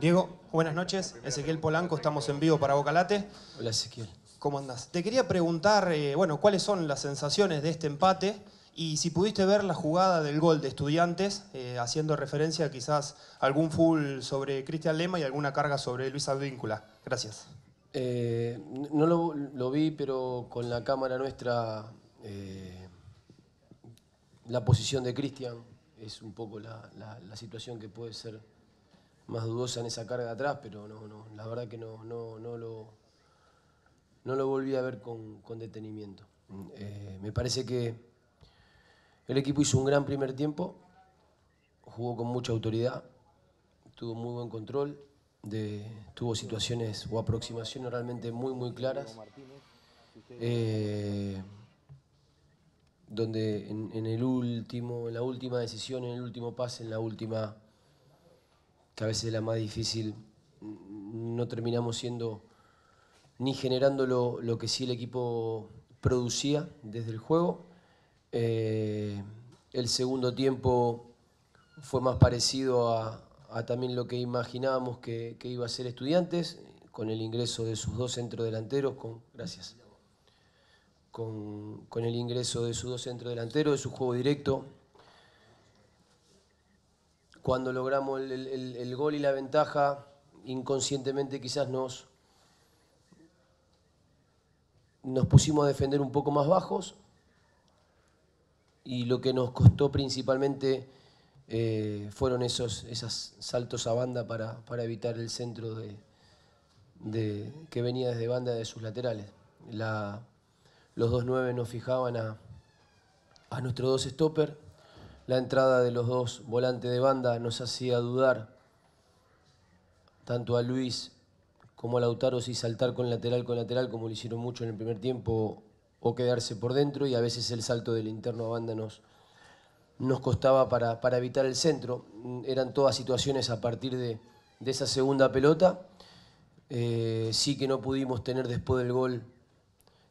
Diego, buenas noches. Ezequiel Polanco, estamos en vivo para Bocalate. Hola Ezequiel. ¿Cómo andás? Te quería preguntar, eh, bueno, ¿cuáles son las sensaciones de este empate? Y si pudiste ver la jugada del gol de estudiantes, eh, haciendo referencia quizás a algún full sobre Cristian Lema y alguna carga sobre Luis Advíncula. Gracias. Eh, no lo, vi, pero con la cámara nuestra, la posición de Cristian es un poco la situación que puede ser más dudosa en esa carga atrás, pero no, no, la verdad que no, no, lo, no lo volví a ver con, detenimiento. Eh, me parece que el equipo hizo un gran primer tiempo, jugó con mucha autoridad, tuvo muy buen control, de, tuvo situaciones o aproximaciones realmente muy, muy claras. Eh, donde en, en, el último, en la última decisión, en el último pase, en la última que a veces es la más difícil, no terminamos siendo ni generando lo, que sí el equipo producía desde el juego. Eh, el segundo tiempo fue más parecido a, también lo que imaginábamos que, iba a ser estudiantes, con el ingreso de sus dos centrodelanteros, con, gracias, con, con el ingreso de sus dos centrodelanteros, de su juego directo, cuando logramos el, gol y la ventaja, inconscientemente quizás nos, nos pusimos a defender un poco más bajos y lo que nos costó principalmente eh, fueron esos saltos a banda para, evitar el centro de, que venía desde banda de sus laterales. los 2-9 nos fijaban a, a nuestros dos stopper la entrada de los dos volantes de banda nos hacía dudar tanto a Luis como a Lautaro si saltar con lateral con lateral, como lo hicieron mucho en el primer tiempo, o quedarse por dentro, y a veces el salto del interno a banda nos, nos costaba para, evitar el centro. Eran todas situaciones a partir de, esa segunda pelota. Eh, sí que no pudimos tener después del gol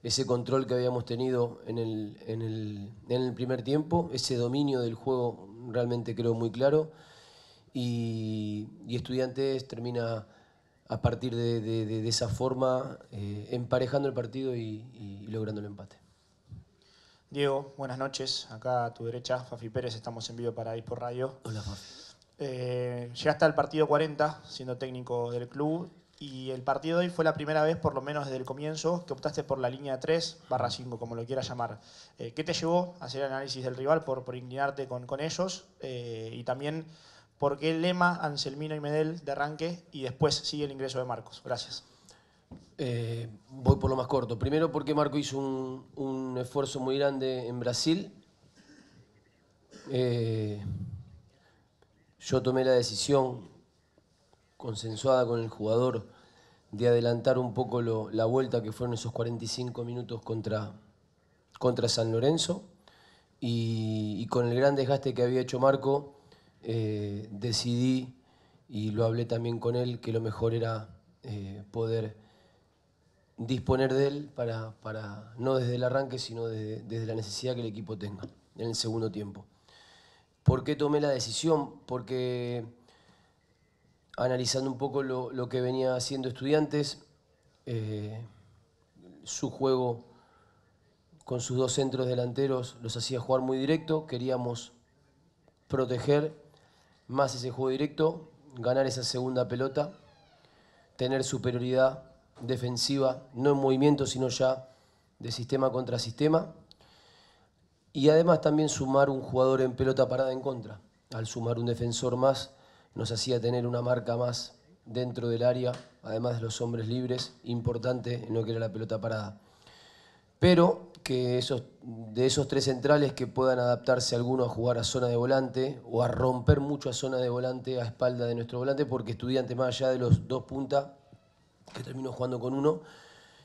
ese control que habíamos tenido en el, primer tiempo, ese dominio del juego realmente creo muy claro. Y, Estudiantes termina a partir de, esa forma eh, emparejando el partido y, logrando el empate. Diego, buenas noches. Acá a tu derecha, Fafi Pérez, estamos en vivo para por Radio. Hola, Fafi. Eh, llegaste al partido 40, siendo técnico del club. Y el partido de hoy fue la primera vez, por lo menos desde el comienzo, que optaste por la línea 3 barra 5, como lo quieras llamar. Eh, ¿Qué te llevó a hacer el análisis del rival por, por inclinarte con, ellos? Eh, y también, ¿por qué el lema Anselmino y Medel de arranque y después sigue el ingreso de Marcos? Gracias. Eh, voy por lo más corto. Primero porque Marco hizo un, un esfuerzo muy grande en Brasil. yo tomé la decisión consensuada con el jugador de adelantar un poco la vuelta que fueron esos 45 minutos contra, contra San Lorenzo y, con el gran desgaste que había hecho Marco, eh, decidí, y lo hablé también con él, que lo mejor era eh, poder disponer de él para, no desde el arranque, sino desde, desde la necesidad que el equipo tenga en el segundo tiempo. ¿Por qué tomé la decisión? Porque analizando un poco lo, que venía haciendo estudiantes, eh, su juego con sus dos centros delanteros los hacía jugar muy directo, queríamos proteger más ese juego directo, ganar esa segunda pelota, tener superioridad defensiva, no en movimiento, sino ya de sistema contra sistema. Y además también sumar un jugador en pelota parada en contra. Al sumar un defensor más, nos hacía tener una marca más dentro del área, además de los hombres libres, importante en lo que era la pelota parada. Pero que de esos tres centrales que puedan adaptarse alguno a jugar a zona de volante o a romper mucho a zona de volante a espalda de nuestro volante, porque estudiante más allá de los dos puntas, que terminó jugando con uno,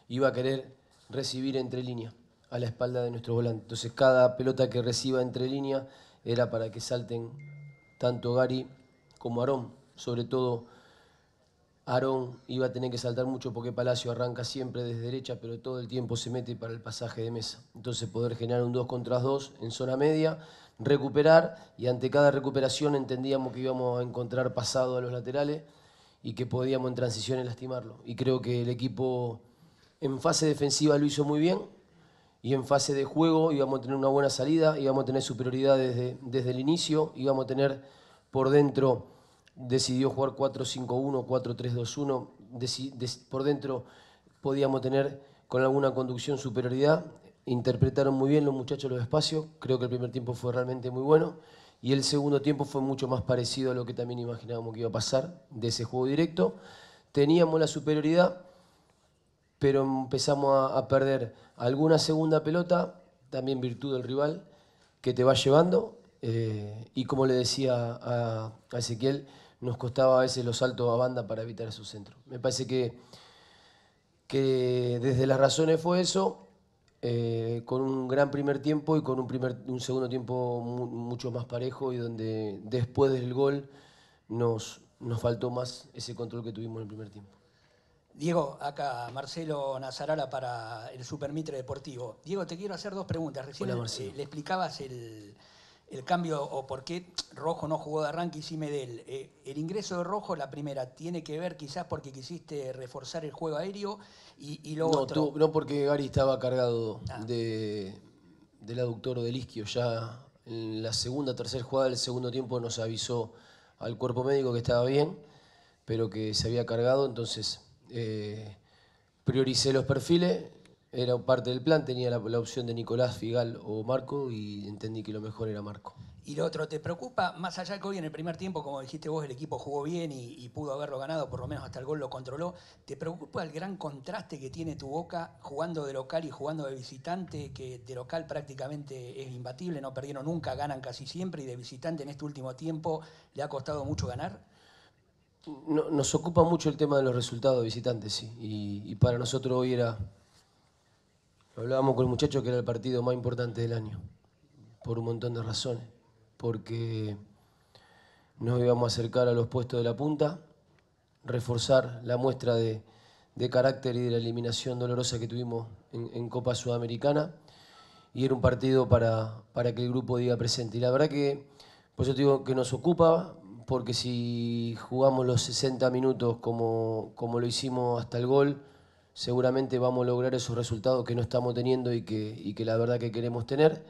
iba a querer recibir entre línea a la espalda de nuestro volante. Entonces cada pelota que reciba entre línea era para que salten tanto Gary como Aarón, sobre todo Aarón iba a tener que saltar mucho porque Palacio arranca siempre desde derecha, pero todo el tiempo se mete para el pasaje de mesa. Entonces poder generar un 2 contra 2 en zona media, recuperar y ante cada recuperación entendíamos que íbamos a encontrar pasado a los laterales y que podíamos en transición lastimarlo. Y creo que el equipo en fase defensiva lo hizo muy bien y en fase de juego íbamos a tener una buena salida, íbamos a tener superioridad desde, desde el inicio, íbamos a tener por dentro decidió jugar 4-5-1, 4-3-2-1, por dentro podíamos tener con alguna conducción superioridad, interpretaron muy bien los muchachos los espacios, creo que el primer tiempo fue realmente muy bueno y el segundo tiempo fue mucho más parecido a lo que también imaginábamos que iba a pasar de ese juego directo. Teníamos la superioridad, pero empezamos a, perder alguna segunda pelota, también virtud del rival, que te va llevando eh, y como le decía a, Ezequiel, nos costaba a veces los saltos a banda para evitar su centro. Me parece que, que desde las razones fue eso, eh, con un gran primer tiempo y con un, primer, un segundo tiempo mucho más parejo y donde después del gol nos, nos faltó más ese control que tuvimos en el primer tiempo. Diego, acá Marcelo Nazarala para el Supermitre Deportivo. Diego, te quiero hacer dos preguntas. Recién le explicabas el, el cambio o por qué Rojo no jugó de arranque y sí Medel. Eh, el ingreso de Rojo, la primera, tiene que ver quizás porque quisiste reforzar el juego aéreo y, luego no, porque Gary estaba cargado ah. de, del aductor o del isquio. Ya en la segunda, tercera jugada del segundo tiempo nos avisó al cuerpo médico que estaba bien, pero que se había cargado. Entonces eh, prioricé los perfiles, era parte del plan, tenía la, opción de Nicolás Figal o Marco y entendí que lo mejor era Marco. Y lo otro, ¿te preocupa, más allá que hoy en el primer tiempo, como dijiste vos, el equipo jugó bien y, pudo haberlo ganado, por lo menos hasta el gol lo controló, ¿te preocupa el gran contraste que tiene tu boca jugando de local y jugando de visitante, que de local prácticamente es imbatible, no perdieron nunca, ganan casi siempre y de visitante en este último tiempo le ha costado mucho ganar? nos ocupa mucho el tema de los resultados de visitantes, sí, y para nosotros hoy era hablábamos con el muchacho que era el partido más importante del año, por un montón de razones. Porque nos íbamos a acercar a los puestos de la punta, reforzar la muestra de, carácter y de la eliminación dolorosa que tuvimos en, Copa Sudamericana. Y era un partido para, que el grupo diga presente. Y la verdad que, pues yo digo que nos ocupa, porque si jugamos los 60 minutos como, como lo hicimos hasta el gol, seguramente vamos a lograr esos resultados que no estamos teniendo y que, la verdad que queremos tener.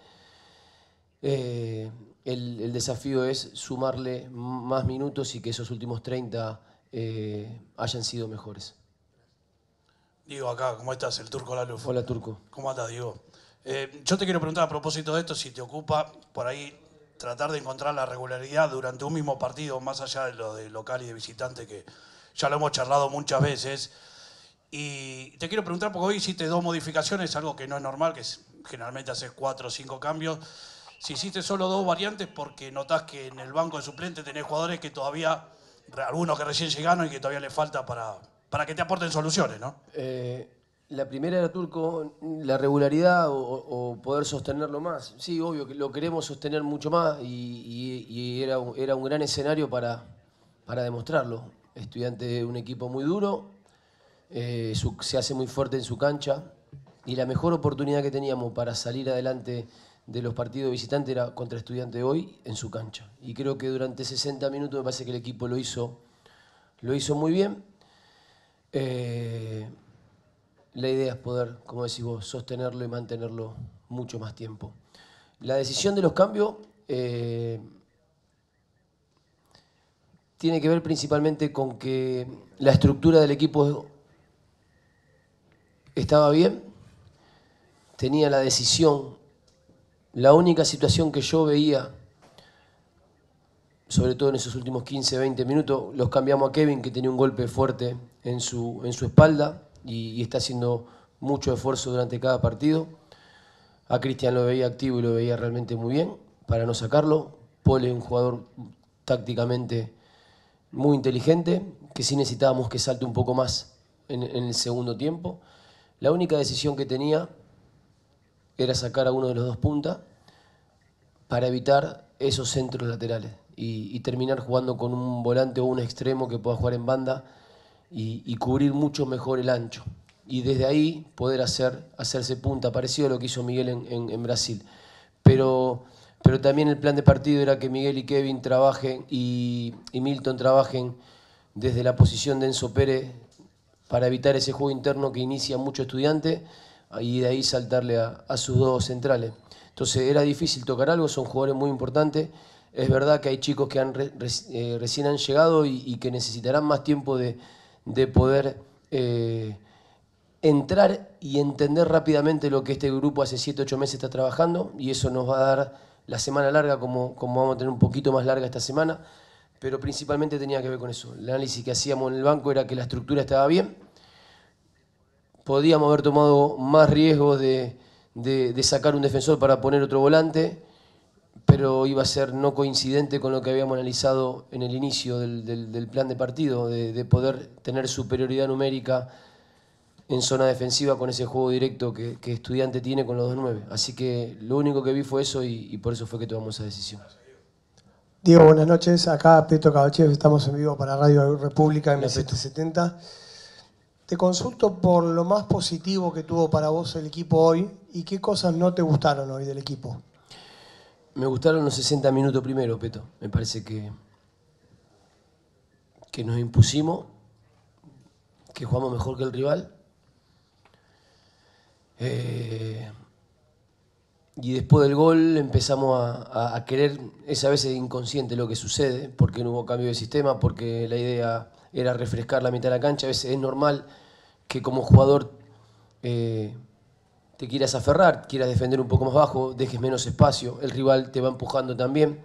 Eh, el, desafío es sumarle más minutos y que esos últimos 30 eh, hayan sido mejores. Diego, acá, ¿cómo estás? El Turco Laluf. Hola, Turco. ¿Cómo estás, Diego? Eh, yo te quiero preguntar a propósito de esto, si te ocupa por ahí tratar de encontrar la regularidad durante un mismo partido, más allá de lo de local y de visitante, que ya lo hemos charlado muchas veces. Y te quiero preguntar, porque hoy hiciste dos modificaciones, algo que no es normal, que generalmente haces cuatro o cinco cambios. Si hiciste solo dos variantes, porque notás que en el banco de suplente tenés jugadores que todavía, algunos que recién llegaron y que todavía les falta para, que te aporten soluciones, ¿no? Eh, la primera era Turco, la regularidad o, poder sostenerlo más. Sí, obvio que lo queremos sostener mucho más y, era, era un gran escenario para, demostrarlo. Estudiante, de un equipo muy duro, eh, se hace muy fuerte en su cancha y la mejor oportunidad que teníamos para salir adelante de los partidos visitantes era contra estudiante hoy en su cancha. Y creo que durante 60 minutos me parece que el equipo lo hizo, lo hizo muy bien. Eh, la idea es poder, como decís vos, sostenerlo y mantenerlo mucho más tiempo. La decisión de los cambios eh, tiene que ver principalmente con que la estructura del equipo estaba bien, tenía la decisión. La única situación que yo veía, sobre todo en esos últimos 15, 20 minutos, los cambiamos a Kevin, que tenía un golpe fuerte en su, espalda y, está haciendo mucho esfuerzo durante cada partido. A Cristian lo veía activo y lo veía realmente muy bien, para no sacarlo. Pole es un jugador tácticamente muy inteligente, que sí necesitábamos que salte un poco más en el segundo tiempo. La única decisión que tenía era sacar a uno de los dos puntas para evitar esos centros laterales y, terminar jugando con un volante o un extremo que pueda jugar en banda y, cubrir mucho mejor el ancho. Y desde ahí poder hacer, hacerse punta, parecido a lo que hizo Miguel en, Brasil. Pero, pero, también el plan de partido era que Miguel y Kevin trabajen y, y Milton trabajen desde la posición de Enzo Pérez para evitar ese juego interno que inicia mucho estudiante y de ahí saltarle a, sus dos centrales. Entonces era difícil tocar algo, son jugadores muy importantes. Es verdad que hay chicos que han, eh, recién han llegado y, que necesitarán más tiempo de, poder eh, entrar y entender rápidamente lo que este grupo hace 7, 8 meses está trabajando y eso nos va a dar la semana larga como vamos a tener un poquito más larga esta semana pero principalmente tenía que ver con eso. El análisis que hacíamos en el banco era que la estructura estaba bien, podíamos haber tomado más riesgos de, de, sacar un defensor para poner otro volante, pero iba a ser no coincidente con lo que habíamos analizado en el inicio del, del, plan de partido, de, poder tener superioridad numérica en zona defensiva con ese juego directo que, que estudiante tiene con los 2 nueve. Así que lo único que vi fue eso y por eso fue que tomamos esa decisión. Diego, buenas noches. Acá Peto Cabachev, estamos en vivo para Radio República en 770 Te consulto por lo más positivo que tuvo para vos el equipo hoy y qué cosas no te gustaron hoy del equipo. Me gustaron los 60 minutos primero, Peto. Me parece que, que nos impusimos, que jugamos mejor que el rival. Eh, y después del gol empezamos a, querer, es a veces inconsciente lo que sucede, porque no hubo cambio de sistema, porque la idea era refrescar la mitad de la cancha. A veces es normal que como jugador eh, te quieras aferrar, quieras defender un poco más bajo, dejes menos espacio, el rival te va empujando también.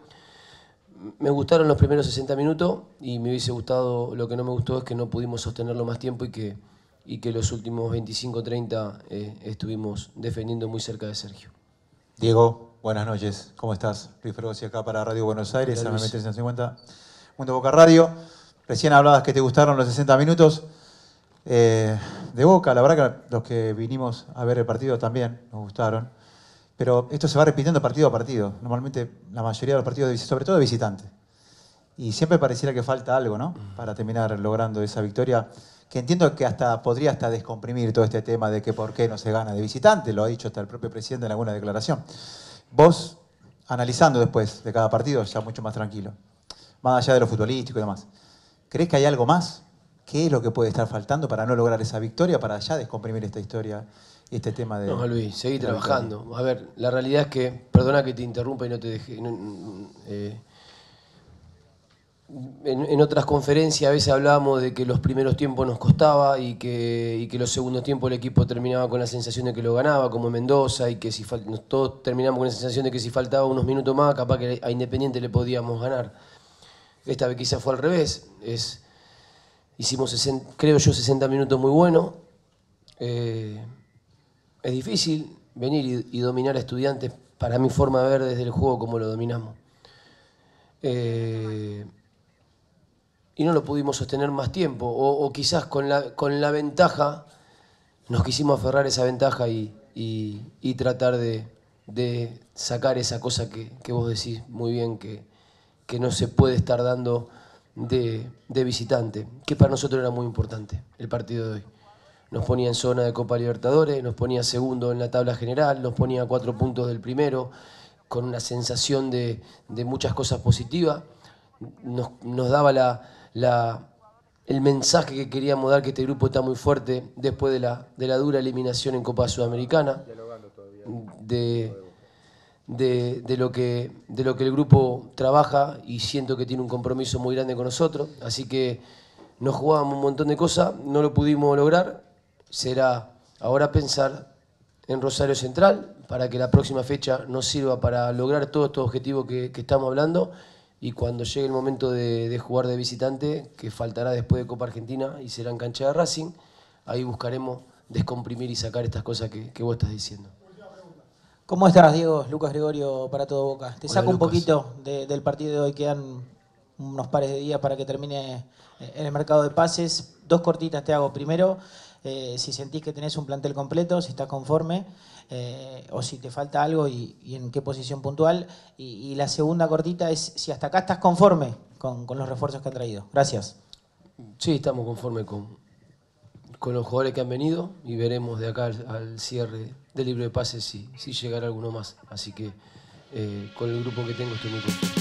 Me gustaron los primeros 60 minutos y me hubiese gustado, lo que no me gustó es que no pudimos sostenerlo más tiempo y que, y que los últimos 25-30 eh, estuvimos defendiendo muy cerca de Sergio. Diego, buenas noches. ¿Cómo estás? Luis Fregosi acá para Radio Buenos Aires, AM 350, Mundo Boca Radio. Recién hablabas que te gustaron los 60 minutos eh, de Boca. La verdad que los que vinimos a ver el partido también nos gustaron. Pero esto se va repitiendo partido a partido. Normalmente la mayoría de los partidos, sobre todo de visitantes. Y siempre pareciera que falta algo, ¿no? Mm. Para terminar logrando esa victoria que entiendo que hasta podría hasta descomprimir todo este tema de que por qué no se gana de visitante, lo ha dicho hasta el propio presidente en alguna declaración. Vos, analizando después de cada partido, ya mucho más tranquilo, más allá de lo futbolístico y demás, ¿crees que hay algo más? ¿Qué es lo que puede estar faltando para no lograr esa victoria, para ya descomprimir esta historia y este tema de... No, Luis, seguí trabajando. A ver, la realidad es que, perdona que te interrumpa y no te deje... Eh, en, otras conferencias a veces hablábamos de que los primeros tiempos nos costaba y que, los segundos tiempos el equipo terminaba con la sensación de que lo ganaba, como Mendoza, y que si todos terminamos con la sensación de que si faltaba unos minutos más, capaz que a Independiente le podíamos ganar. Esta vez quizás fue al revés. hicimos, creo yo, 60 minutos muy buenos. Eh, es difícil venir y, dominar a estudiantes, para mi forma de ver desde el juego, cómo lo dominamos. Eh, y no lo pudimos sostener más tiempo, o, quizás con la, con la ventaja, nos quisimos aferrar esa ventaja y, tratar de, sacar esa cosa que, vos decís muy bien, que, que no se puede estar dando de, visitante, que para nosotros era muy importante el partido de hoy. Nos ponía en zona de Copa Libertadores, nos ponía segundo en la tabla general, nos ponía cuatro puntos del primero, con una sensación de, muchas cosas positivas, nos daba la, el mensaje que queríamos dar, que este grupo está muy fuerte después de la, dura eliminación en Copa Sudamericana, de, de, lo que, de lo que el grupo trabaja y siento que tiene un compromiso muy grande con nosotros, así que nos jugábamos un montón de cosas, no lo pudimos lograr, será ahora pensar en Rosario Central para que la próxima fecha nos sirva para lograr todos estos objetivos que estamos hablando y cuando llegue el momento de, jugar de visitante, que faltará después de Copa Argentina y será en cancha de Racing, ahí buscaremos descomprimir y sacar estas cosas que, vos estás diciendo. ¿Cómo estás, Diego? Lucas Gregorio para todo Boca. Te saco un poquito del partido de hoy, quedan unos pares de días para que termine eh, en el mercado de pases. Dos cortitas te hago. Primero, eh, si sentís que tenés un plantel completo, si estás conforme eh, o si te falta algo y, en qué posición puntual. Y, la segunda cortita es si hasta acá estás conforme con, los refuerzos que han traído. Gracias. Sí, estamos conformes con, los jugadores que han venido y veremos de acá al, cierre del libro de pases si, si llegará alguno más. Así que eh, con el grupo que tengo estoy muy contento.